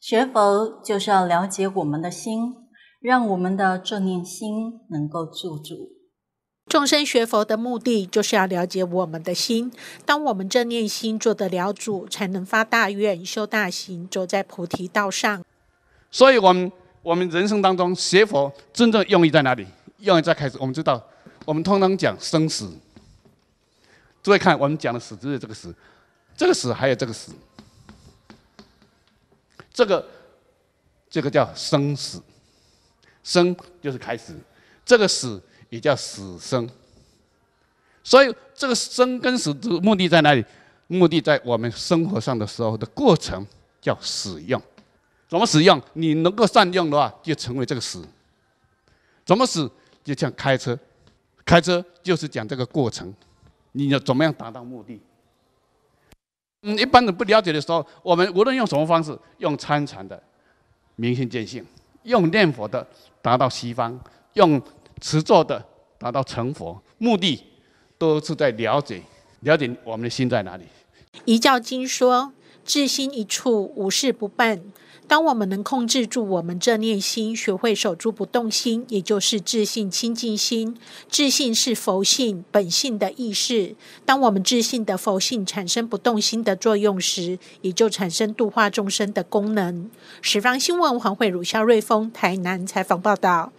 学佛就是要了解我们的心，让我们的正念心能够住住。众生学佛的目的就是要了解我们的心。当我们正念心做得了主，才能发大愿、修大行，走在菩提道上。所以，我们我们人生当中学佛真正用意在哪里？用意在开始。我们知道，我们通常讲生死。注意看，我们讲的死就是这个死，这个死还有这个死。这个，这个叫生死，生就是开始，这个死也叫死生。所以这个生跟死的目的在哪里？目的在我们生活上的时候的过程叫使用，怎么使用？你能够善用的话，就成为这个死。怎么死？就像开车，开车就是讲这个过程，你要怎么样达到目的？嗯，一般人不了解的时候，我们无论用什么方式，用参禅的明心见性，用念佛的达到西方，用持咒的达到成佛，目的都是在了解，了解我们的心在哪里。一教经说。智心一处，无事不办。当我们能控制住我们这念心，学会守住不动心，也就是自信清净心。自信是佛性本性的意识。当我们自信的佛性产生不动心的作用时，也就产生度化众生的功能。《十方新闻》黄慧如、萧瑞峰，台南采访报道。